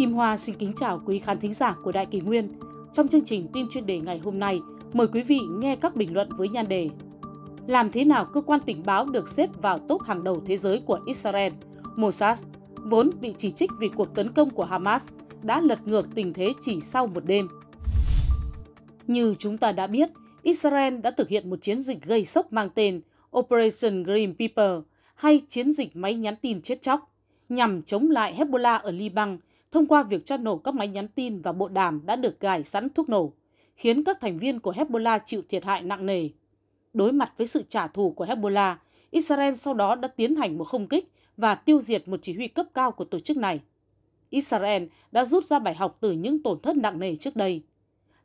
Kim Hoa xin kính chào quý khán thính giả của Đại Kỳ Nguyên. Trong chương trình tin chuyên đề ngày hôm nay, mời quý vị nghe các bình luận với nhan đề Làm thế nào cơ quan tình báo được xếp vào top hàng đầu thế giới của Israel? Mossad, vốn bị chỉ trích vì cuộc tấn công của Hamas, đã lật ngược tình thế chỉ sau một đêm. Như chúng ta đã biết, Israel đã thực hiện một chiến dịch gây sốc mang tên Operation Green Pepper hay chiến dịch máy nhắn tin chết chóc nhằm chống lại Hezbollah ở Liban – thông qua việc cho nổ các máy nhắn tin và bộ đàm đã được gài sẵn thuốc nổ, khiến các thành viên của Hezbollah chịu thiệt hại nặng nề. Đối mặt với sự trả thù của Hezbollah, Israel sau đó đã tiến hành một không kích và tiêu diệt một chỉ huy cấp cao của tổ chức này. Israel đã rút ra bài học từ những tổn thất nặng nề trước đây.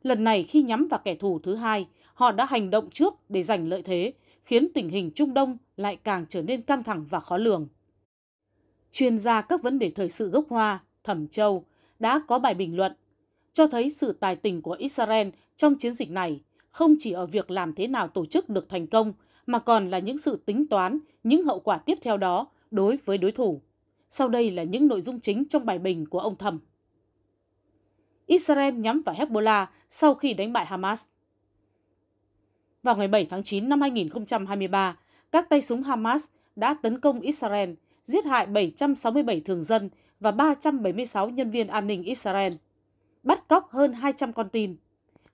Lần này khi nhắm vào kẻ thù thứ hai, họ đã hành động trước để giành lợi thế, khiến tình hình Trung Đông lại càng trở nên căng thẳng và khó lường. Chuyên gia các vấn đề thời sự gốc Hoa Thẩm Châu đã có bài bình luận cho thấy sự tài tình của Israel trong chiến dịch này không chỉ ở việc làm thế nào tổ chức được thành công mà còn là những sự tính toán, những hậu quả tiếp theo đó đối với đối thủ. Sau đây là những nội dung chính trong bài bình của ông Thẩm. Israel nhắm vào Hezbollah sau khi đánh bại Hamas. Vào ngày 7 tháng 9 năm 2023, các tay súng Hamas đã tấn công Israel, giết hại 767 thường dân và 376 nhân viên an ninh Israel, bắt cóc hơn 200 con tin.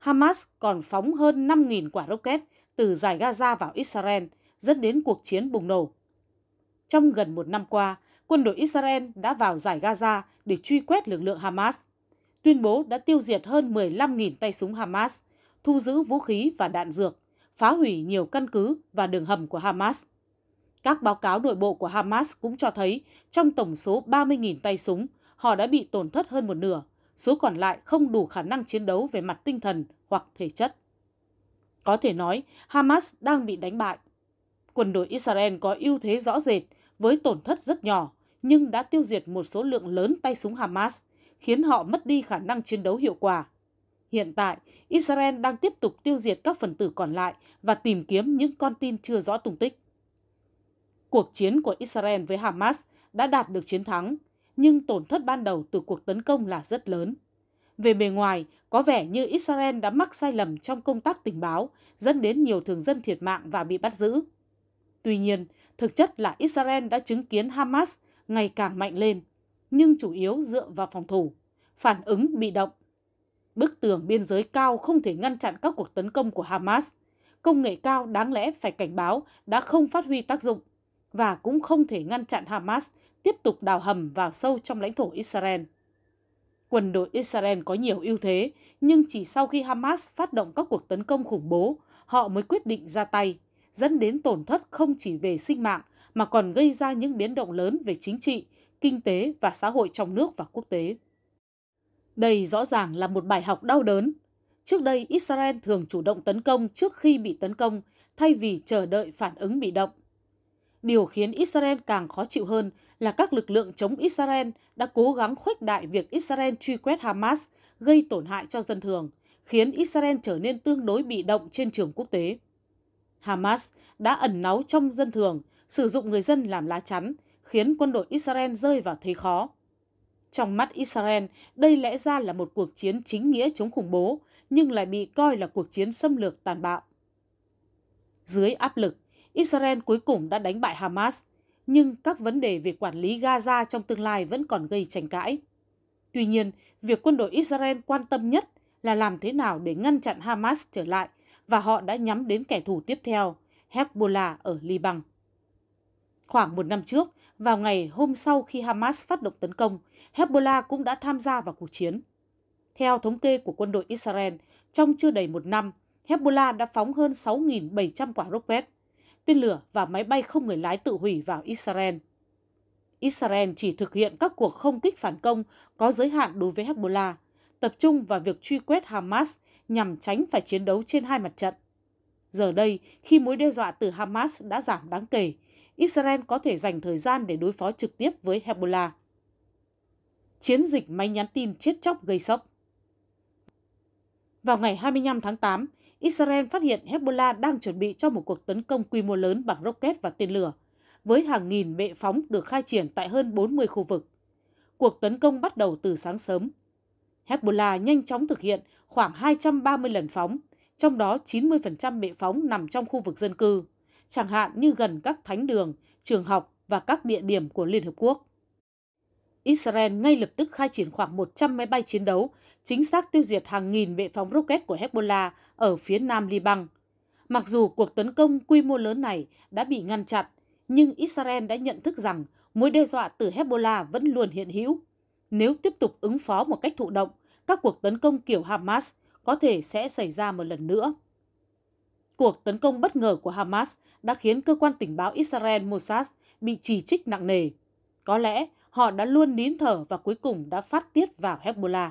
Hamas còn phóng hơn 5.000 quả rocket từ giải Gaza vào Israel, dẫn đến cuộc chiến bùng nổ. Trong gần một năm qua, quân đội Israel đã vào giải Gaza để truy quét lực lượng Hamas. Tuyên bố đã tiêu diệt hơn 15.000 tay súng Hamas, thu giữ vũ khí và đạn dược, phá hủy nhiều căn cứ và đường hầm của Hamas. Các báo cáo nội bộ của Hamas cũng cho thấy trong tổng số 30.000 tay súng, họ đã bị tổn thất hơn một nửa, số còn lại không đủ khả năng chiến đấu về mặt tinh thần hoặc thể chất. Có thể nói, Hamas đang bị đánh bại. Quân đội Israel có ưu thế rõ rệt với tổn thất rất nhỏ, nhưng đã tiêu diệt một số lượng lớn tay súng Hamas, khiến họ mất đi khả năng chiến đấu hiệu quả. Hiện tại, Israel đang tiếp tục tiêu diệt các phần tử còn lại và tìm kiếm những con tin chưa rõ tung tích cuộc chiến của Israel với Hamas đã đạt được chiến thắng, nhưng tổn thất ban đầu từ cuộc tấn công là rất lớn. Về bề ngoài, có vẻ như Israel đã mắc sai lầm trong công tác tình báo, dẫn đến nhiều thường dân thiệt mạng và bị bắt giữ. Tuy nhiên, thực chất là Israel đã chứng kiến Hamas ngày càng mạnh lên, nhưng chủ yếu dựa vào phòng thủ, phản ứng bị động. Bức tường biên giới cao không thể ngăn chặn các cuộc tấn công của Hamas. Công nghệ cao đáng lẽ phải cảnh báo đã không phát huy tác dụng và cũng không thể ngăn chặn Hamas tiếp tục đào hầm vào sâu trong lãnh thổ Israel. Quân đội Israel có nhiều ưu thế, nhưng chỉ sau khi Hamas phát động các cuộc tấn công khủng bố, họ mới quyết định ra tay, dẫn đến tổn thất không chỉ về sinh mạng mà còn gây ra những biến động lớn về chính trị, kinh tế và xã hội trong nước và quốc tế. Đây rõ ràng là một bài học đau đớn. Trước đây, Israel thường chủ động tấn công trước khi bị tấn công, thay vì chờ đợi phản ứng bị động. Điều khiến Israel càng khó chịu hơn là các lực lượng chống Israel đã cố gắng khuếch đại việc Israel truy quét Hamas, gây tổn hại cho dân thường, khiến Israel trở nên tương đối bị động trên trường quốc tế. Hamas đã ẩn náu trong dân thường, sử dụng người dân làm lá chắn, khiến quân đội Israel rơi vào thế khó. Trong mắt Israel, đây lẽ ra là một cuộc chiến chính nghĩa chống khủng bố, nhưng lại bị coi là cuộc chiến xâm lược tàn bạo. Dưới áp lực, Israel cuối cùng đã đánh bại Hamas, nhưng các vấn đề về quản lý Gaza trong tương lai vẫn còn gây tranh cãi. Tuy nhiên, việc quân đội Israel quan tâm nhất là làm thế nào để ngăn chặn Hamas trở lại và họ đã nhắm đến kẻ thù tiếp theo, Hezbollah ở Liban. Khoảng một năm trước, vào ngày hôm sau khi Hamas phát động tấn công, Hezbollah cũng đã tham gia vào cuộc chiến. Theo thống kê của quân đội Israel, trong chưa đầy một năm, Hezbollah đã phóng hơn 6.700 quả rocket, tên lửa và máy bay không người lái tự hủy vào Israel. Israel chỉ thực hiện các cuộc không kích phản công có giới hạn đối với Hezbollah, tập trung vào việc truy quét Hamas nhằm tránh phải chiến đấu trên hai mặt trận. Giờ đây, khi mối đe dọa từ Hamas đã giảm đáng kể, Israel có thể dành thời gian để đối phó trực tiếp với Hezbollah. Chiến dịch máy nhắn tin chết chóc gây sốc Vào ngày 25 tháng 8, Israel phát hiện Hezbollah đang chuẩn bị cho một cuộc tấn công quy mô lớn bằng rocket và tên lửa, với hàng nghìn bệ phóng được khai triển tại hơn 40 khu vực. Cuộc tấn công bắt đầu từ sáng sớm. Hezbollah nhanh chóng thực hiện khoảng 230 lần phóng, trong đó 90% bệ phóng nằm trong khu vực dân cư, chẳng hạn như gần các thánh đường, trường học và các địa điểm của Liên Hợp Quốc. Israel ngay lập tức khai triển khoảng 100 máy bay chiến đấu, chính xác tiêu diệt hàng nghìn bệ phóng rocket của Hezbollah ở phía nam Liban. Mặc dù cuộc tấn công quy mô lớn này đã bị ngăn chặn, nhưng Israel đã nhận thức rằng mối đe dọa từ Hezbollah vẫn luôn hiện hữu. Nếu tiếp tục ứng phó một cách thụ động, các cuộc tấn công kiểu Hamas có thể sẽ xảy ra một lần nữa. Cuộc tấn công bất ngờ của Hamas đã khiến cơ quan tình báo Israel Mossad bị chỉ trích nặng nề. Có lẽ họ đã luôn nín thở và cuối cùng đã phát tiết vào Hezbollah.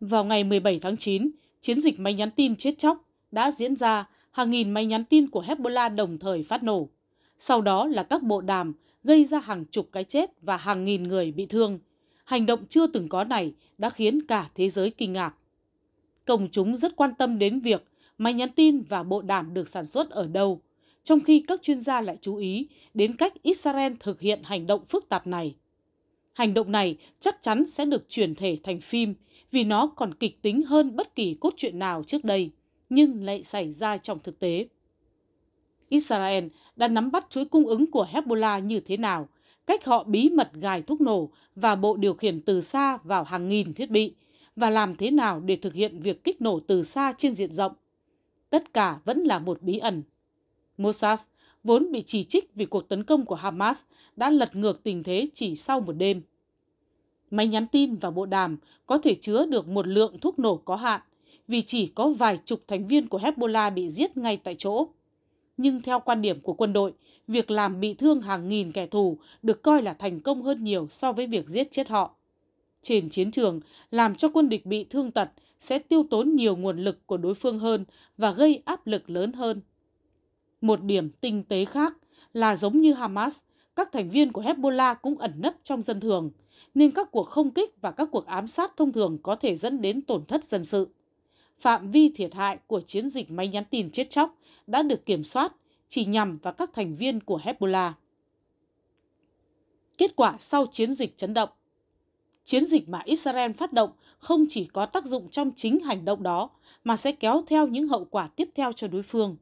Vào ngày 17 tháng 9, chiến dịch máy nhắn tin chết chóc đã diễn ra hàng nghìn máy nhắn tin của Hezbollah đồng thời phát nổ. Sau đó là các bộ đàm gây ra hàng chục cái chết và hàng nghìn người bị thương. Hành động chưa từng có này đã khiến cả thế giới kinh ngạc. Công chúng rất quan tâm đến việc máy nhắn tin và bộ đàm được sản xuất ở đâu trong khi các chuyên gia lại chú ý đến cách Israel thực hiện hành động phức tạp này. Hành động này chắc chắn sẽ được chuyển thể thành phim vì nó còn kịch tính hơn bất kỳ cốt truyện nào trước đây, nhưng lại xảy ra trong thực tế. Israel đã nắm bắt chuỗi cung ứng của Hezbollah như thế nào, cách họ bí mật gài thuốc nổ và bộ điều khiển từ xa vào hàng nghìn thiết bị, và làm thế nào để thực hiện việc kích nổ từ xa trên diện rộng. Tất cả vẫn là một bí ẩn. Mossad, vốn bị chỉ trích vì cuộc tấn công của Hamas, đã lật ngược tình thế chỉ sau một đêm. Máy nhắn tin và bộ đàm có thể chứa được một lượng thuốc nổ có hạn, vì chỉ có vài chục thành viên của Hezbollah bị giết ngay tại chỗ. Nhưng theo quan điểm của quân đội, việc làm bị thương hàng nghìn kẻ thù được coi là thành công hơn nhiều so với việc giết chết họ. Trên chiến trường, làm cho quân địch bị thương tật sẽ tiêu tốn nhiều nguồn lực của đối phương hơn và gây áp lực lớn hơn một điểm tinh tế khác là giống như Hamas, các thành viên của Hezbollah cũng ẩn nấp trong dân thường, nên các cuộc không kích và các cuộc ám sát thông thường có thể dẫn đến tổn thất dân sự. Phạm vi thiệt hại của chiến dịch máy nhắn tin chết chóc đã được kiểm soát chỉ nhằm vào các thành viên của Hezbollah. Kết quả sau chiến dịch chấn động Chiến dịch mà Israel phát động không chỉ có tác dụng trong chính hành động đó mà sẽ kéo theo những hậu quả tiếp theo cho đối phương.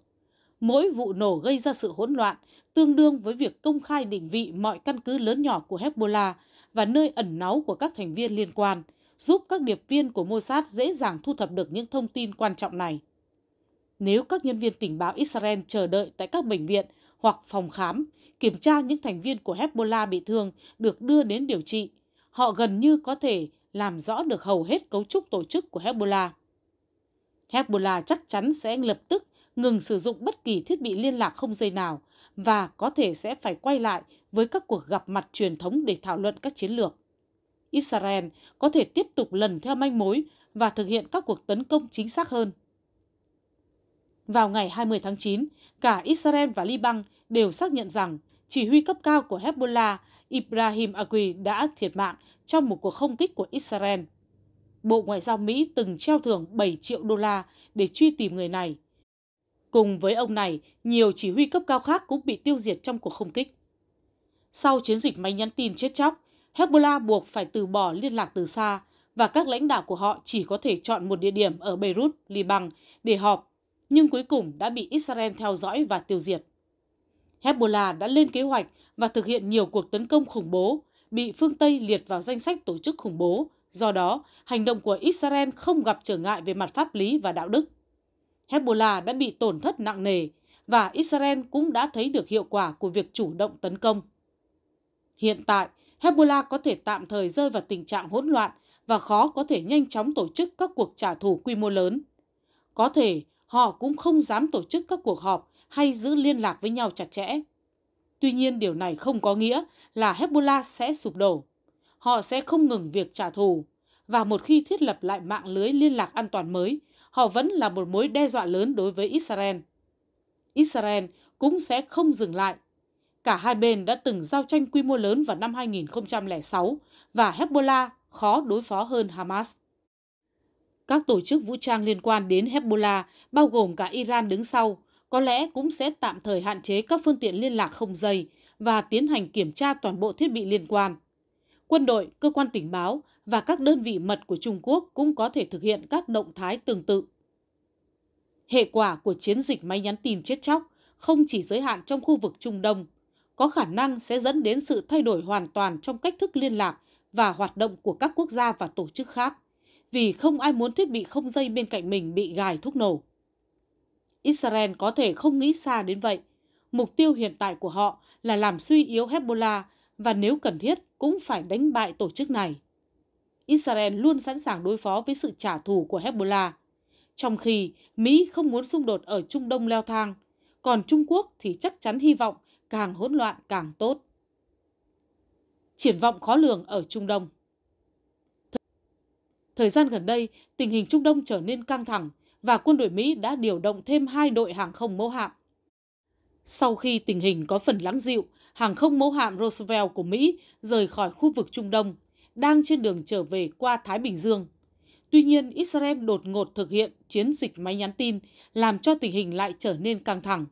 Mỗi vụ nổ gây ra sự hỗn loạn, tương đương với việc công khai định vị mọi căn cứ lớn nhỏ của Hezbollah và nơi ẩn náu của các thành viên liên quan, giúp các điệp viên của Mossad dễ dàng thu thập được những thông tin quan trọng này. Nếu các nhân viên tình báo Israel chờ đợi tại các bệnh viện hoặc phòng khám, kiểm tra những thành viên của Hezbollah bị thương được đưa đến điều trị, họ gần như có thể làm rõ được hầu hết cấu trúc tổ chức của Hezbollah. Hezbollah chắc chắn sẽ lập tức ngừng sử dụng bất kỳ thiết bị liên lạc không dây nào và có thể sẽ phải quay lại với các cuộc gặp mặt truyền thống để thảo luận các chiến lược. Israel có thể tiếp tục lần theo manh mối và thực hiện các cuộc tấn công chính xác hơn. Vào ngày 20 tháng 9, cả Israel và Liban đều xác nhận rằng chỉ huy cấp cao của Hezbollah Ibrahim Aqui, đã thiệt mạng trong một cuộc không kích của Israel. Bộ Ngoại giao Mỹ từng treo thưởng 7 triệu đô la để truy tìm người này. Cùng với ông này, nhiều chỉ huy cấp cao khác cũng bị tiêu diệt trong cuộc không kích. Sau chiến dịch máy nhắn tin chết chóc, Hezbollah buộc phải từ bỏ liên lạc từ xa và các lãnh đạo của họ chỉ có thể chọn một địa điểm ở Beirut, Liban để họp, nhưng cuối cùng đã bị Israel theo dõi và tiêu diệt. Hezbollah đã lên kế hoạch và thực hiện nhiều cuộc tấn công khủng bố, bị phương Tây liệt vào danh sách tổ chức khủng bố. Do đó, hành động của Israel không gặp trở ngại về mặt pháp lý và đạo đức. Hezbollah đã bị tổn thất nặng nề và Israel cũng đã thấy được hiệu quả của việc chủ động tấn công. Hiện tại, Hezbollah có thể tạm thời rơi vào tình trạng hỗn loạn và khó có thể nhanh chóng tổ chức các cuộc trả thù quy mô lớn. Có thể họ cũng không dám tổ chức các cuộc họp hay giữ liên lạc với nhau chặt chẽ. Tuy nhiên điều này không có nghĩa là Hezbollah sẽ sụp đổ. Họ sẽ không ngừng việc trả thù và một khi thiết lập lại mạng lưới liên lạc an toàn mới họ vẫn là một mối đe dọa lớn đối với Israel. Israel cũng sẽ không dừng lại. Cả hai bên đã từng giao tranh quy mô lớn vào năm 2006 và Hezbollah khó đối phó hơn Hamas. Các tổ chức vũ trang liên quan đến Hezbollah, bao gồm cả Iran đứng sau, có lẽ cũng sẽ tạm thời hạn chế các phương tiện liên lạc không dây và tiến hành kiểm tra toàn bộ thiết bị liên quan quân đội, cơ quan tình báo và các đơn vị mật của Trung Quốc cũng có thể thực hiện các động thái tương tự. Hệ quả của chiến dịch máy nhắn tin chết chóc không chỉ giới hạn trong khu vực Trung Đông, có khả năng sẽ dẫn đến sự thay đổi hoàn toàn trong cách thức liên lạc và hoạt động của các quốc gia và tổ chức khác, vì không ai muốn thiết bị không dây bên cạnh mình bị gài thuốc nổ. Israel có thể không nghĩ xa đến vậy. Mục tiêu hiện tại của họ là làm suy yếu Hezbollah và nếu cần thiết cũng phải đánh bại tổ chức này. Israel luôn sẵn sàng đối phó với sự trả thù của Hezbollah, trong khi Mỹ không muốn xung đột ở Trung Đông leo thang, còn Trung Quốc thì chắc chắn hy vọng càng hỗn loạn càng tốt. Triển vọng khó lường ở Trung Đông Thời gian gần đây, tình hình Trung Đông trở nên căng thẳng và quân đội Mỹ đã điều động thêm hai đội hàng không mẫu hạm. Sau khi tình hình có phần lắng dịu, hàng không mẫu hạm Roosevelt của Mỹ rời khỏi khu vực Trung Đông, đang trên đường trở về qua Thái Bình Dương. Tuy nhiên, Israel đột ngột thực hiện chiến dịch máy nhắn tin, làm cho tình hình lại trở nên căng thẳng.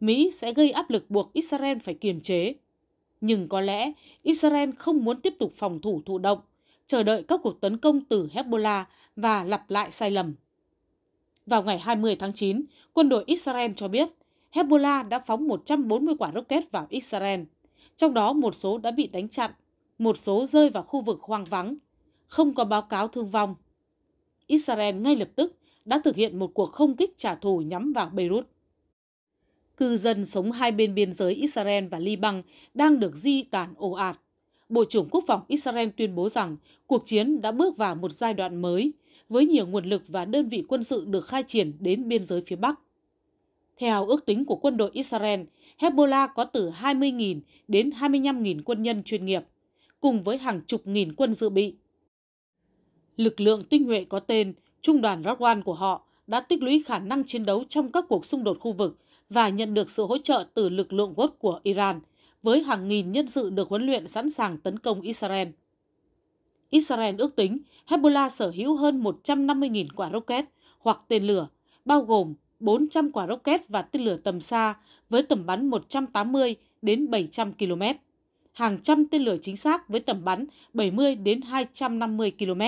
Mỹ sẽ gây áp lực buộc Israel phải kiềm chế. Nhưng có lẽ Israel không muốn tiếp tục phòng thủ thụ động, chờ đợi các cuộc tấn công từ Hezbollah và lặp lại sai lầm. Vào ngày 20 tháng 9, quân đội Israel cho biết Hezbollah đã phóng 140 quả rocket vào Israel, trong đó một số đã bị đánh chặn, một số rơi vào khu vực hoang vắng, không có báo cáo thương vong. Israel ngay lập tức đã thực hiện một cuộc không kích trả thù nhắm vào Beirut. Cư dân sống hai bên biên giới Israel và Liban đang được di tản ồ ạt. Bộ trưởng Quốc phòng Israel tuyên bố rằng cuộc chiến đã bước vào một giai đoạn mới, với nhiều nguồn lực và đơn vị quân sự được khai triển đến biên giới phía Bắc. Theo ước tính của quân đội Israel, Hezbollah có từ 20.000 đến 25.000 quân nhân chuyên nghiệp, cùng với hàng chục nghìn quân dự bị. Lực lượng tinh nhuệ có tên Trung đoàn Radwan của họ đã tích lũy khả năng chiến đấu trong các cuộc xung đột khu vực và nhận được sự hỗ trợ từ lực lượng Quds của Iran, với hàng nghìn nhân sự được huấn luyện sẵn sàng tấn công Israel. Israel ước tính Hezbollah sở hữu hơn 150.000 quả rocket hoặc tên lửa, bao gồm 400 quả rocket và tên lửa tầm xa với tầm bắn 180 đến 700 km, hàng trăm tên lửa chính xác với tầm bắn 70 đến 250 km,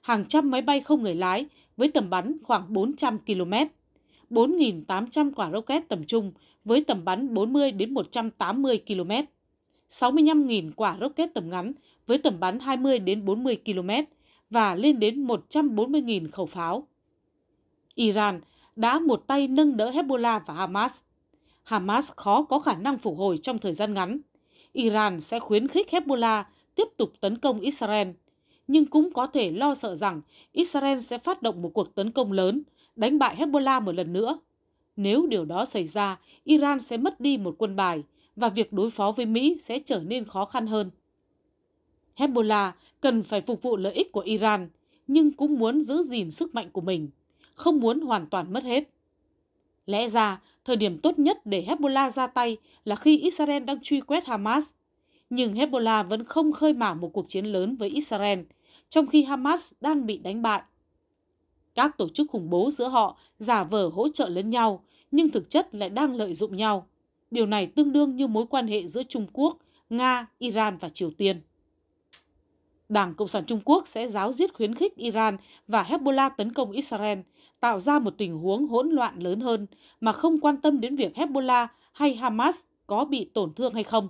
hàng trăm máy bay không người lái với tầm bắn khoảng 400 km, 4.800 quả rocket tầm trung với tầm bắn 40 đến 180 km, 65.000 quả rocket tầm ngắn với tầm bắn 20 đến 40 km và lên đến 140.000 khẩu pháo. Iran đã một tay nâng đỡ Hezbollah và Hamas. Hamas khó có khả năng phục hồi trong thời gian ngắn. Iran sẽ khuyến khích Hezbollah tiếp tục tấn công Israel, nhưng cũng có thể lo sợ rằng Israel sẽ phát động một cuộc tấn công lớn, đánh bại Hezbollah một lần nữa. Nếu điều đó xảy ra, Iran sẽ mất đi một quân bài và việc đối phó với Mỹ sẽ trở nên khó khăn hơn. Hezbollah cần phải phục vụ lợi ích của Iran, nhưng cũng muốn giữ gìn sức mạnh của mình không muốn hoàn toàn mất hết. Lẽ ra, thời điểm tốt nhất để Hezbollah ra tay là khi Israel đang truy quét Hamas. Nhưng Hezbollah vẫn không khơi mào một cuộc chiến lớn với Israel, trong khi Hamas đang bị đánh bại. Các tổ chức khủng bố giữa họ giả vờ hỗ trợ lẫn nhau, nhưng thực chất lại đang lợi dụng nhau. Điều này tương đương như mối quan hệ giữa Trung Quốc, Nga, Iran và Triều Tiên. Đảng Cộng sản Trung Quốc sẽ giáo diết khuyến khích Iran và Hezbollah tấn công Israel – tạo ra một tình huống hỗn loạn lớn hơn mà không quan tâm đến việc Hezbollah hay Hamas có bị tổn thương hay không.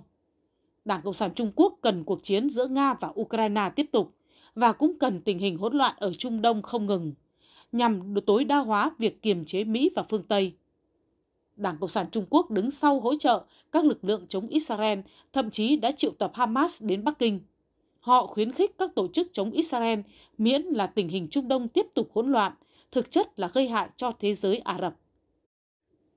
Đảng Cộng sản Trung Quốc cần cuộc chiến giữa Nga và Ukraine tiếp tục và cũng cần tình hình hỗn loạn ở Trung Đông không ngừng, nhằm tối đa hóa việc kiềm chế Mỹ và phương Tây. Đảng Cộng sản Trung Quốc đứng sau hỗ trợ các lực lượng chống Israel, thậm chí đã triệu tập Hamas đến Bắc Kinh. Họ khuyến khích các tổ chức chống Israel miễn là tình hình Trung Đông tiếp tục hỗn loạn – thực chất là gây hại cho thế giới Ả Rập.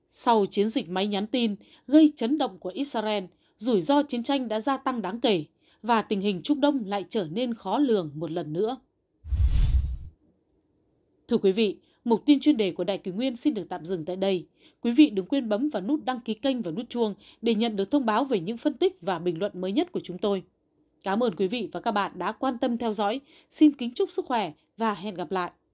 Sau chiến dịch máy nhắn tin gây chấn động của Israel, rủi ro chiến tranh đã gia tăng đáng kể và tình hình Trung Đông lại trở nên khó lường một lần nữa. Thưa quý vị, mục tin chuyên đề của Đại Kỳ Nguyên xin được tạm dừng tại đây. Quý vị đừng quên bấm vào nút đăng ký kênh và nút chuông để nhận được thông báo về những phân tích và bình luận mới nhất của chúng tôi. Cảm ơn quý vị và các bạn đã quan tâm theo dõi. Xin kính chúc sức khỏe và hẹn gặp lại.